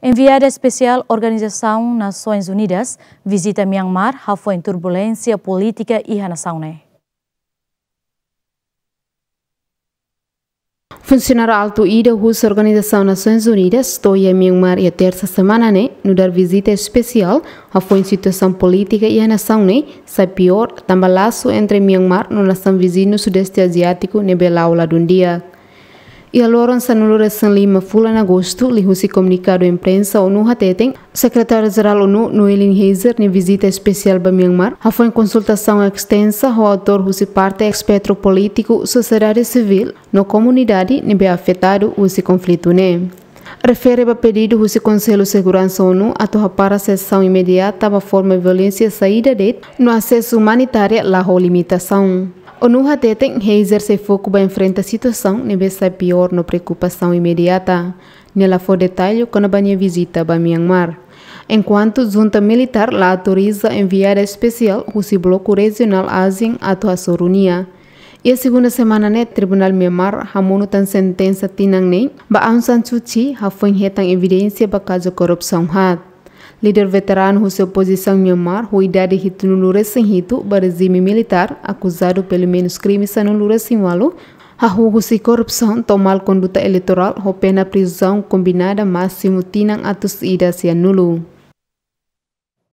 Enviada especial Organização Nações Unidas visita Myanmar, afo em turbulência política e a nação. Funcionário alto ida russa Organização Nações Unidas em Myanmar e a terça semana né, no dar visita especial a foi situação política e a nação né, sai pior tambalaço entre Myanmar no nação vizinho sudeste asiático nebelaula de um dia. E a Lourenço San Lima Fula em agosto, lhe se comunicado à imprensa ONU Hateten, secretário-geral ONU Noelin Heiser, em visita especial para Myanmar, a foi em consultação extensa o autor Russi parte é espectro político sociedade civil na comunidade que é afetado esse conflito. Né? Refere para pedido do Conselho de Segurança ONU a para a sessão imediata para forma de violência saída de no acesso humanitário lá limitação. Onuha tem que se foco para enfrentar a situação nem vai pior na preocupação imediata. Nela foi detalhe quando a visita para Myanmar. Enquanto a junta militar lá autoriza enviada especial o bloco regional Ásia à sua Sorunia. E a segunda semana o né, Tribunal Myanmar hamunu tan sentença tinang nem, ba Aung San Suu Kyi a foi de evidência para caso corrupção hat. Líder veteran russo oposição em Myanmar, Ruidade Hitunulure Sinhito, regime militar, acusado pelo menos crimes anulure Sinwalo, Hahugusi korupsyon tomal conduta eleitoral ho pena prisão combinada máximo tinang atus ida sianulu.